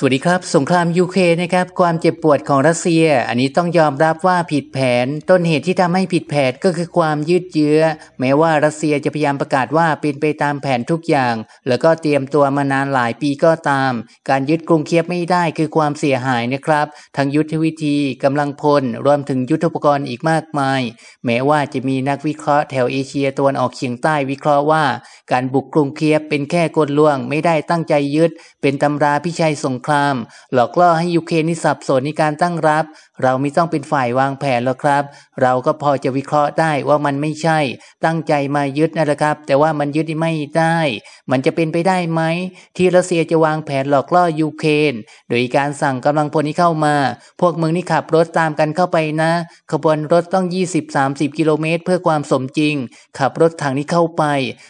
สวัสดีครับสงครามยูเครนนะครับ ความเจ็บปวดของรัสเซีย อันนี้ต้องยอมรับว่าผิดแผนต้นเหตุที่ทำให้ผิดแผนก็คือความยืดเยื้อ แม้ว่ารัสเซียจะพยายามประกาศว่าเป็นไปตามแผนทุกอย่าง แล้วก็เตรียมตัวมานานหลายปีก็ตาม การยึดกรุงเคียบไม่ได้คือความเสียหายนะครับทั้งยุทธวิธี กำลังพล รวมถึงยุทธปกรณ์อีกมากมาย แม้ว่าจะมีนักวิเคราะห์แถวเอเชียตะวันออกเฉียงใต้วิเคราะห์ว่าการบุกกรุงเคียบเป็นแค่กลลวง ไม่ได้ตั้งใจยึด เป็นตำราพิชัยสงครามครามหลอกล่อให้ยูเครนนี่สับสนในการตั้งรับ เราไม่ต้องเป็นฝ่ายวางแผนหรอกครับ เราก็พอจะวิเคราะห์ได้ว่ามันไม่ใช่ตั้งใจมายึดนั่นแหละครับ แต่ว่ามันยึดไม่ได้ มันจะเป็นไปได้ไหมที่รัสเซียจะวางแผนหลอกล่อยูเครนโดยการสั่งกำลังพลนี้เข้ามา พวกมึงนี่ขับรถตามกันเข้าไปนะขบวนรถต้อง20-30กิโลเมตรเพื่อความสมจริง ขับรถถังนี้เข้าไป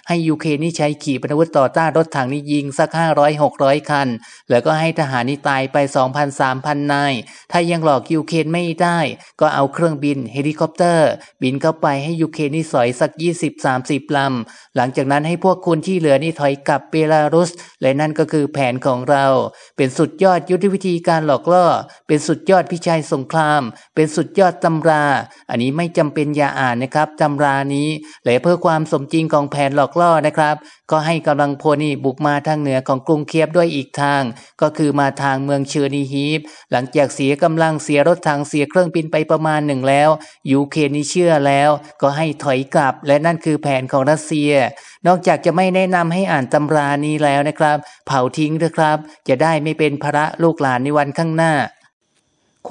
ให้ยูเครนนี่ใช้ขี่ปนาวุธต่อต้านรถถังนี้ยิงสัก500-600 คัน แล้วก็ให้ทหารนี่ตายไปสองพันสามพันนาย ถ้ายังหลอกยูเครนไม่ได้ ก็เอาเครื่องบิน เฮลิคอปเตอร์บินเข้าไปให้ยูเครนนี่สอยสักยี่สิบสามสิบลำ หลังจากนั้นให้พวกคุณที่เหลือนี่ถอยกลับเบลารุส และนั่นก็คือแผนของเรา เป็นสุดยอดยุทธวิธีการหลอกล่อ เป็นสุดยอดพิชัยสงคราม เป็นสุดยอดตำรา อันนี้ไม่จำเป็นอย่าอ่านนะครับตำรานี้ และเพื่อความสมจริงของแผนหลอกล่อนะครับ ก็ให้กำลังพลนี่บุกมาทางเหนือของกรุงเคียบด้วยอีกทาง ก็คือือมาทางเมืองเชอร์นีฮีฟหลังจากเสียกำลังเสียรถถังเสียเครื่องบินไปประมาณหนึ่งแล้วยูเครนเชื่อแล้ว ก็ให้ถอยกลับและนั่นคือแผนของรัสเซีย นอกจากจะไม่แนะนำให้อ่านตำรานี้แล้วนะครับ เผาทิ้งนะครับ จะได้ไม่เป็นภาระลูกหลานในวันข้างหน้า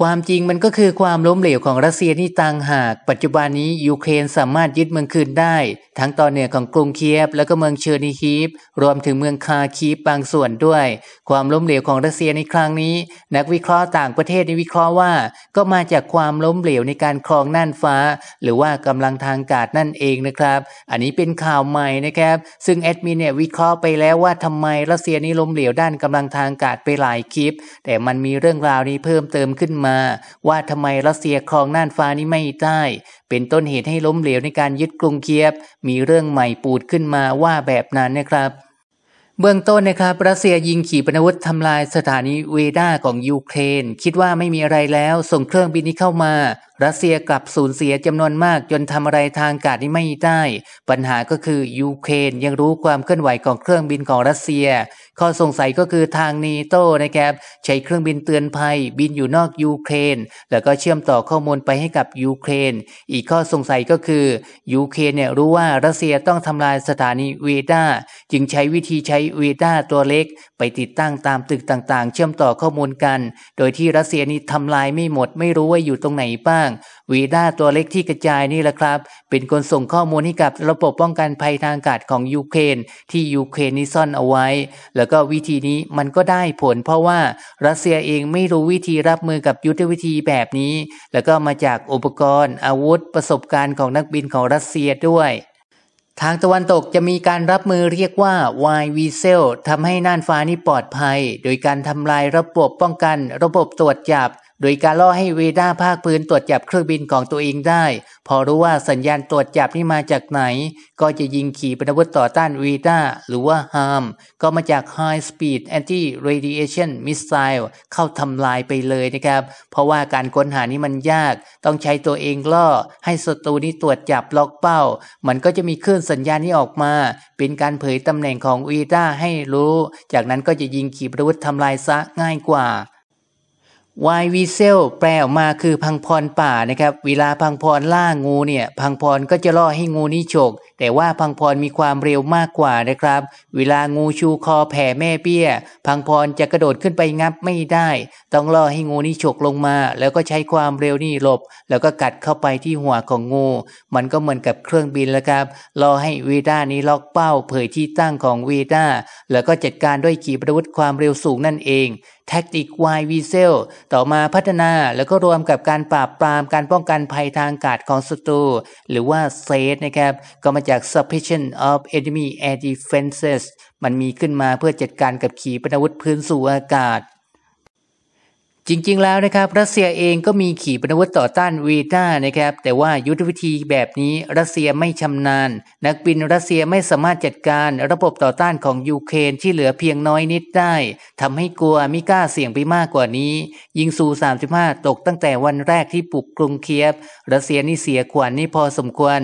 ความจริงมันก็คือความล้มเหลวของรัสเซียนี่ต่างหาก ปัจจุบันนี้ยูเครนสามารถยึดเมืองคืนได้ ทั้งตอนเหนือของกรุงเคียบและก็เมืองเชอร์นิฮีฟรวมถึงเมืองคาคีฟบางส่วนด้วย ความล้มเหลวของรัสเซียในครั้งนี้ นักวิเคราะห์ต่างประเทศในวิเคราะห์ว่า ก็มาจากความล้มเหลว ในการครองน่านฟ้า หรือว่ากำลังทางการนั่นเองนะครับ อันนี้เป็นข่าวใหม่นะครับซึ่งแอดมินเนี่ยวิเคราะห์ไปแล้วว่าทำไมรัสเซียนี่ล้มเหลวด้านกำลังทางการไปหลายคลิป แต่มันมีเรื่องราวนี้เพิ่มเติมขึ้นมาว่าทำไมรัสเซียครองน่านฟ้านี้ไม่ได้ เป็นต้นเหตุให้ล้มเหลวในการยึดกรุงเคียบ มีเรื่องใหม่ปูดขึ้นมาว่าแบบนั้นนะครับ เบื้องต้นนะครับ รัสเซียยิงขีปนาวุธทำลายสถานีเวด้าของยูเครน คิดว่าไม่มีอะไรแล้วส่งเครื่องบินนี้เข้ามารัสเซียกลับสูญเสียจำนวนมากจนทำอะไรทางการนี้ไม่ได้ ปัญหาก็คือยูเครนยังรู้ความเคลื่อนไหวของเครื่องบินของรัสเซีย ข้อสงสัยก็คือทางนีโต้นะครับใช้เครื่องบินเตือนภัย บินอยู่นอกยูเครน แล้วก็เชื่อมต่อข้อมูลไปให้กับยูเครน อีกข้อสงสัยก็คือยูเครนเนี่ยรู้ว่ารัสเซียต้องทำลายสถานีเวดาจึงใช้วิธีใช้เวดาตัวเล็กไปติดตั้งตามตึกต่างๆเชื่อมต่อข้อมูลกัน โดยที่รัสเซียนี่ทำลายไม่หมดไม่รู้ว่าอยู่ตรงไหนบ้างางวีด้าตัวเล็กที่กระจายนี่แหละครับเป็นคนส่งข้อมูลให้กับระบบป้องกันภัยทางอากาศของยูเครนที่ยูเครนนี่ซ่อนเอาไว้ แล้วก็วิธีนี้มันก็ได้ผลเพราะว่ารัสเซียเองไม่รู้วิธีรับมือกับยุทธวิธีแบบนี้ แล้วก็มาจากอุปกรณ์ อาวุธ ประสบการณ์ของนักบินของรัสเซียด้วย ทางตะวันตกจะมีการรับมือเรียกว่า Y v c e l ทำให้น่านฟ้านี้ปลอดภัย โดยการทำลายระบบป้องกัน ระบบตรวจจับโดยการล่อให้เวด้าภาคพื้นตรวจจับเครื่องบินของตัวเองได้ พอรู้ว่าสัญญาณตรวจจับนี่มาจากไหน ก็จะยิงขีปนาวุธต่อต้านเวด้าหรือว่าฮามก็มาจาก High Speed Anti Radiation Missile เข้าทำลายไปเลยนะครับ เพราะว่าการค้นหานี่มันยาก ต้องใช้ตัวเองล่อให้ศัตรูนี่ตรวจจับล็อกเป้า มันก็จะมีคลื่นสัญญาณนี้ออกมา เป็นการเผยตำแหน่งของเวด้าให้รู้จากนั้นก็จะยิงขีปนาวุธทำลายซะง่ายกว่าวายวีเซลแปลออกมาคือพังพรป่านะครับเวลาพังพรล่างูเนี่ยพังพรก็จะล่อให้งูนี้ฉก แต่ว่าพังพรมีความเร็วมากกว่านะครับเวลางูชูคอแผ่แม่เปี้ย พังพรจะกระโดดขึ้นไปงับไม่ได้ ต้องล่อให้งูนี้ฉกลงมา แล้วก็ใช้ความเร็วนี่หลบแล้วก็กัดเข้าไปที่หัวของงู มันก็เหมือนกับเครื่องบินแล้วครับล่อให้วีด้านี้ล็อกเป้าเผยที่ตั้งของวีด้าแล้วก็จัดการด้วยขีปนาวุธความเร็วสูงนั่นเองแท็กติกวายวเซลต่อมาพัฒนาแล้วก็รวมกับการปราบปรามการป้องกันภัยทางอากาศของศัตรูหรือว่าเซตนะครับก็มาจาก suppression of enemy air defenses มันมีขึ้นมาเพื่อจัดการกับขีปนาวุธพื้นสู่อากาศจริงๆแล้วนะครับ รัสเซียเองก็มีขีปนาวุธต่อต้านวีตานะครับ แต่ว่ายุทธวิธีแบบนี้ รัสเซียไม่ชำนาญ นักบินรัสเซียไม่สามารถจัดการระบบต่อต้านของยูเครนที่เหลือเพียงน้อยนิดได้ ทำให้กลัวมิกล้าเสี่ยงไปมากกว่านี้ ยิงซู35 ตกตั้งแต่วันแรกที่ปลุกกรุงเคียบรัสเซียนี่เสียขวัญนนี่พอสมควร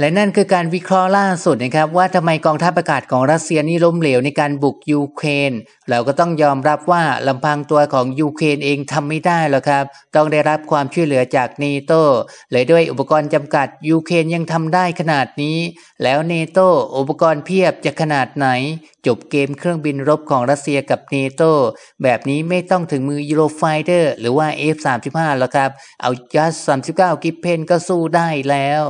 และนั่นคือการวิเคราะห์ล่าสุดนะครับว่าทำไมกองทัพอากาศของรัสเซียนี่ล้มเหลวในการบุกยูเครนเราก็ต้องยอมรับว่าลำพังตัวของยูเครนเองทำไม่ได้หรอกครับ ต้องได้รับความช่วยเหลือจากเนโตเลยด้วยอุปกรณ์จำกัดยูเครนยังทำได้ขนาดนี้ แล้วเนโตอุปกรณ์เพียบจะขนาดไหน จบเกมเครื่องบินรบของรัสเซียกับเนโตแบบนี้ไม่ต้องถึงมือยูโรไฟเดอร์หรือว่า F35 หรอกครับเอายัส39กิปเพนก็สู้ได้แล้ว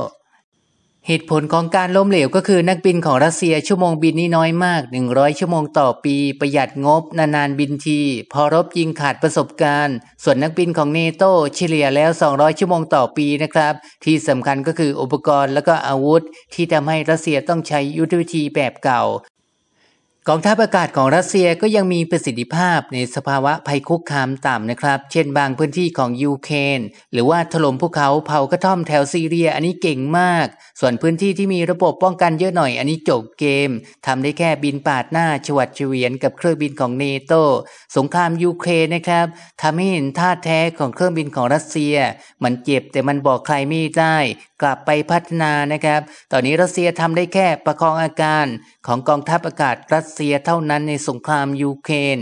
เหตุผลของการล้มเหลวก็คือนักบินของรัสเซียชั่วโมงบินนี่น้อยมาก 100 ชั่วโมงต่อปี ประหยัดงบนานๆบินที พอรบยิงขาดประสบการณ์ ส่วนนักบินของเนโตเฉลี่ยแล้ว 200 ชั่วโมงต่อปีนะครับ ที่สำคัญก็คืออุปกรณ์และก็อาวุธที่ทำให้รัสเซียต้องใช้ยุทธวิธีแบบเก่ากองทัพอากาศของรัสเซียก็ยังมีประสิทธิภาพในสภาวะภัยคุกคามต่ำนะครับ เช่นบางพื้นที่ของยูเครนหรือว่าถล่มภูเขาเผากระท่อมแถวซีเรียอันนี้เก่งมาก ส่วนพื้นที่ที่มีระบบป้องกันเยอะหน่อยอันนี้จบเกม ทำได้แค่บินปาดหน้า ชวัดเฉวียน กับเครื่องบินของเนโตสงครามยูเครนนะครับทำให้เห็นท่าแท้ของเครื่องบินของรัสเซีย มันเจ็บแต่มันบอกใครไม่ได้ กลับไปพัฒนานะครับตอนนี้รัสเซียทำได้แค่ประคองอาการของกองทัพอากาศรัสเซียเท่านั้นในสงครามยูเครน